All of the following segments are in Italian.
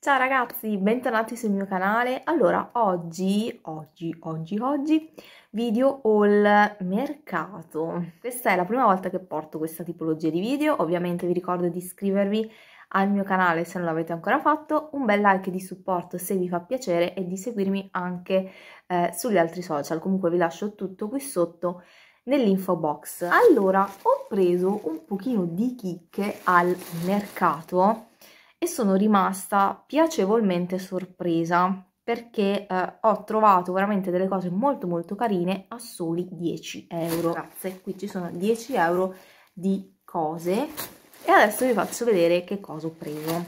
Ciao ragazzi, bentornati sul mio canale. Allora, oggi, oggi, oggi, oggi, video haul mercato. Questa è la prima volta che porto questa tipologia di video. Ovviamente vi ricordo di iscrivervi al mio canale se non l'avete ancora fatto, un bel like di supporto se vi fa piacere e di seguirmi anche eh, sugli altri social. Comunque vi lascio tutto qui sotto nell'info box. Allora, ho preso un pochino di chicche al mercato e sono rimasta piacevolmente sorpresa perché eh, ho trovato veramente delle cose molto molto carine a soli 10 euro Grazie, qui ci sono 10 euro di cose e adesso vi faccio vedere che cosa ho preso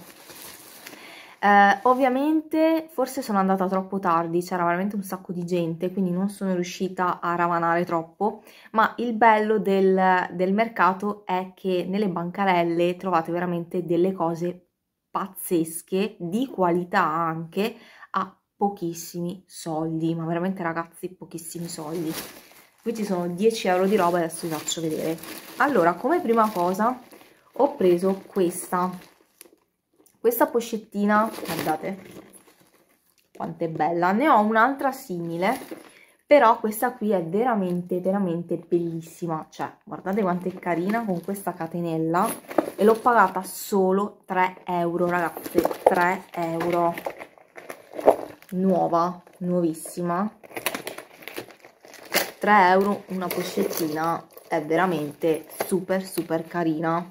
eh, ovviamente forse sono andata troppo tardi, c'era veramente un sacco di gente, quindi non sono riuscita a ravanare troppo, ma il bello del, del mercato è che nelle bancarelle trovate veramente delle cose pazzesche, di qualità anche, a pochissimi soldi, ma veramente ragazzi pochissimi soldi. Qui ci sono 10 euro di roba, adesso vi faccio vedere. Allora, come prima cosa ho preso questa, questa pochettina, guardate quanto è bella, ne ho un'altra simile, però questa qui è veramente veramente bellissima cioè guardate quanto è carina con questa catenella e l'ho pagata solo 3 euro ragazze 3 euro nuova nuovissima 3 euro una pochettina è veramente super super carina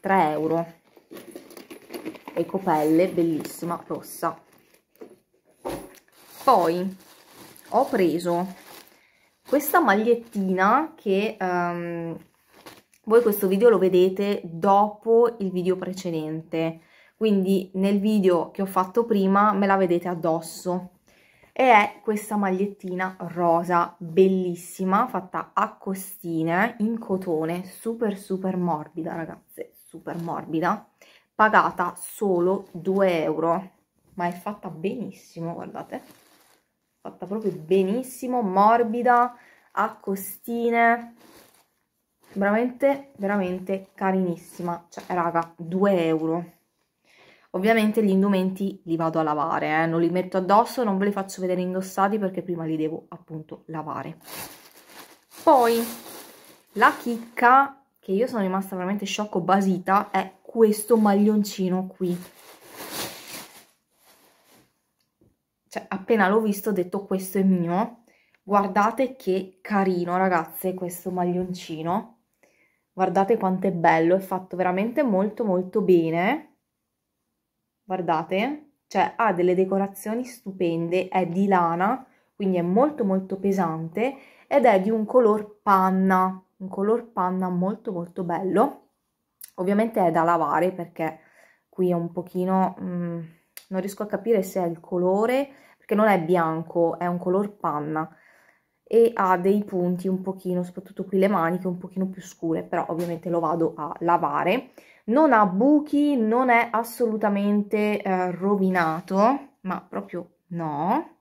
3 euro e copelle bellissima rossa poi ho preso questa magliettina che um, voi questo video lo vedete dopo il video precedente quindi nel video che ho fatto prima me la vedete addosso e è questa magliettina rosa bellissima fatta a costine in cotone super super morbida ragazze super morbida pagata solo 2 euro ma è fatta benissimo guardate fatta proprio benissimo, morbida, a costine, veramente, veramente carinissima, cioè raga, 2 euro. Ovviamente gli indumenti li vado a lavare, eh? non li metto addosso, non ve li faccio vedere indossati perché prima li devo appunto lavare. Poi la chicca, che io sono rimasta veramente sciocco basita, è questo maglioncino qui cioè appena l'ho visto ho detto questo è mio, guardate che carino ragazze questo maglioncino, guardate quanto è bello, è fatto veramente molto molto bene, guardate, cioè ha delle decorazioni stupende, è di lana, quindi è molto molto pesante ed è di un color panna, un color panna molto molto bello, ovviamente è da lavare perché qui è un pochino... Mm, non riesco a capire se è il colore, perché non è bianco, è un color panna e ha dei punti un pochino, soprattutto qui le maniche, un pochino più scure, però ovviamente lo vado a lavare. Non ha buchi, non è assolutamente eh, rovinato, ma proprio no.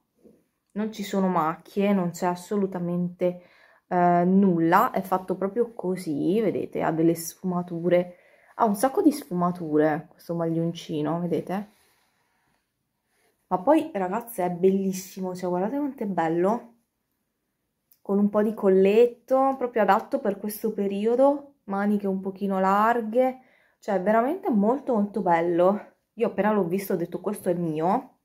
Non ci sono macchie, non c'è assolutamente eh, nulla, è fatto proprio così, vedete, ha delle sfumature, ha un sacco di sfumature questo maglioncino, vedete? Ma poi, ragazze, è bellissimo, cioè guardate quanto è bello. Con un po' di colletto, proprio adatto per questo periodo, maniche un pochino larghe, cioè veramente molto molto bello. Io appena l'ho visto ho detto questo è mio,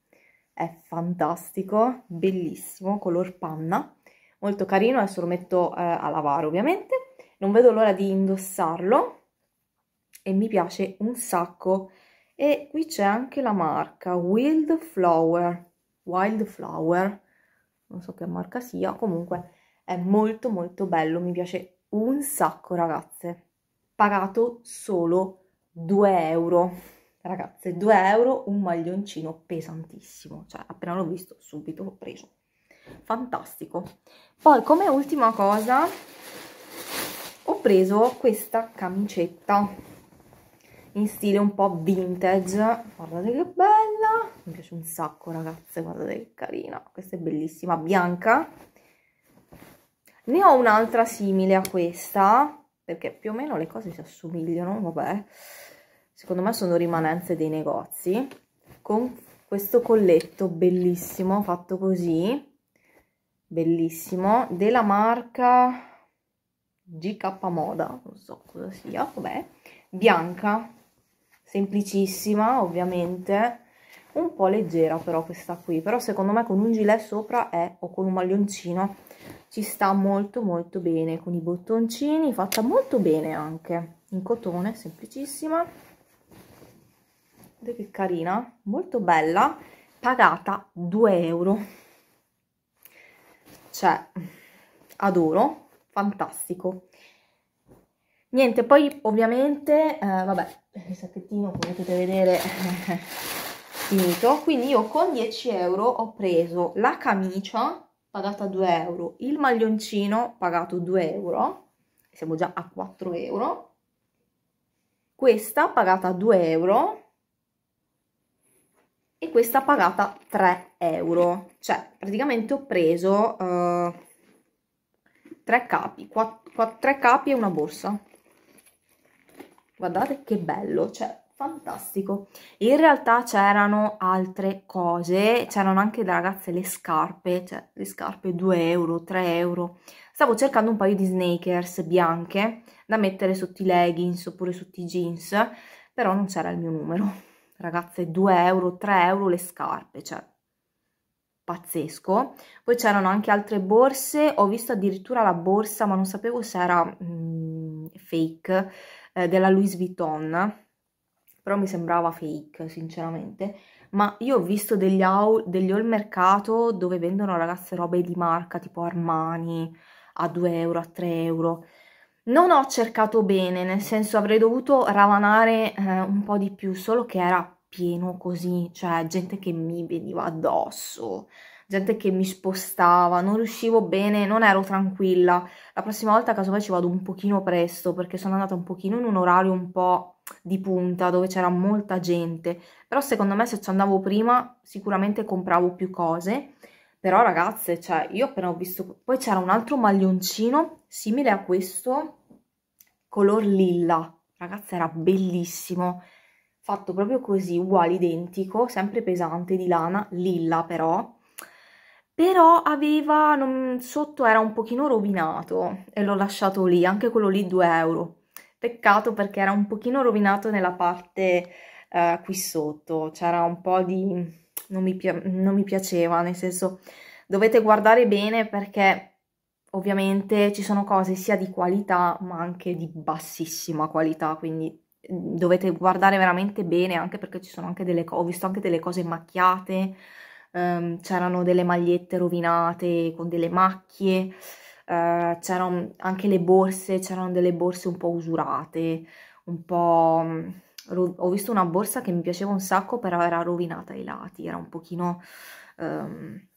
è fantastico, bellissimo, color panna, molto carino, adesso lo metto eh, a lavare ovviamente. Non vedo l'ora di indossarlo e mi piace un sacco e qui c'è anche la marca Wildflower Wildflower non so che marca sia comunque è molto molto bello mi piace un sacco ragazze pagato solo 2 euro ragazze 2 euro un maglioncino pesantissimo cioè appena l'ho visto subito l'ho preso fantastico poi come ultima cosa ho preso questa camicetta in stile un po' vintage. Guardate che bella! Mi piace un sacco, ragazze, guardate che carina. Questa è bellissima, bianca. Ne ho un'altra simile a questa, perché più o meno le cose si assomigliano, vabbè. Secondo me sono rimanenze dei negozi. Con questo colletto bellissimo, fatto così. Bellissimo, della marca GK Moda, non so cosa sia, vabbè bianca semplicissima ovviamente, un po' leggera però questa qui, però secondo me con un gilet sopra è, o con un maglioncino, ci sta molto molto bene, con i bottoncini, fatta molto bene anche, in cotone, semplicissima, guardate che carina, molto bella, pagata 2 euro, cioè adoro, fantastico. Niente, poi ovviamente, eh, vabbè, il sacchettino come potete vedere è finito, quindi io con 10 euro ho preso la camicia pagata 2 euro, il maglioncino pagato 2 euro, siamo già a 4 euro, questa pagata 2 euro e questa pagata 3 euro, cioè praticamente ho preso... Eh, tre capi, quattro, tre capi e una borsa guardate che bello, cioè fantastico. In realtà c'erano altre cose, c'erano anche ragazze le scarpe, cioè le scarpe 2 euro, 3 euro. Stavo cercando un paio di sneakers bianche da mettere sotto i leggings oppure sotto i jeans, però non c'era il mio numero. Ragazze 2 euro, 3 euro le scarpe, cioè pazzesco. Poi c'erano anche altre borse, ho visto addirittura la borsa ma non sapevo se era mm, fake, eh, della Louis Vuitton, però mi sembrava fake sinceramente, ma io ho visto degli, degli all mercato dove vendono ragazze robe di marca tipo Armani a 2 euro, a 3 euro. Non ho cercato bene, nel senso avrei dovuto ravanare eh, un po' di più, solo che era pieno così, cioè gente che mi veniva addosso gente che mi spostava, non riuscivo bene, non ero tranquilla. La prossima volta casomai ci vado un pochino presto perché sono andata un pochino in un orario un po' di punta dove c'era molta gente. Però secondo me se ci andavo prima sicuramente compravo più cose. Però ragazze, cioè, io appena ho visto... Poi c'era un altro maglioncino simile a questo, color lilla. Ragazze, era bellissimo fatto proprio così, uguale, identico, sempre pesante di lana, lilla però, però aveva, non, sotto era un pochino rovinato e l'ho lasciato lì, anche quello lì 2 euro. Peccato perché era un pochino rovinato nella parte eh, qui sotto, c'era un po' di... Non mi, non mi piaceva, nel senso dovete guardare bene perché ovviamente ci sono cose sia di qualità ma anche di bassissima qualità, quindi mm, dovete guardare veramente bene anche perché ci sono anche delle ho visto anche delle cose macchiate um, c'erano delle magliette rovinate con delle macchie, uh, eh, c'erano anche le borse, c'erano delle borse un po' usurate, un po'... Mm, ho visto una borsa che mi piaceva un sacco, però era rovinata ai lati, era un pochino... Um,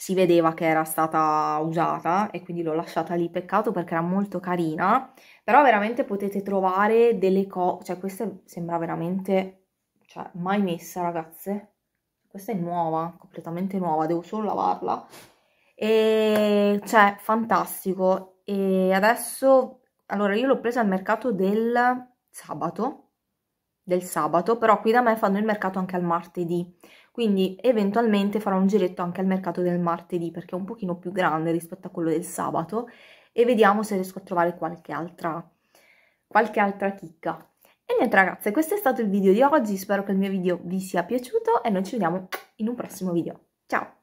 si vedeva che era stata usata e quindi l'ho lasciata lì, peccato perché era molto carina, però veramente potete trovare delle cose, cioè queste sembra veramente, cioè mai messa ragazze, questa è nuova, completamente nuova, devo solo lavarla. E cioè, fantastico. E adesso, allora io l'ho presa al mercato del sabato, del sabato, però qui da me fanno il mercato anche al martedì, quindi eventualmente farò un giretto anche al mercato del martedì perché è un pochino più grande rispetto a quello del sabato e vediamo se riesco a trovare qualche altra, qualche altra chicca. E niente ragazze, questo è stato il video di oggi, spero che il mio video vi sia piaciuto e noi ci vediamo in un prossimo video. Ciao!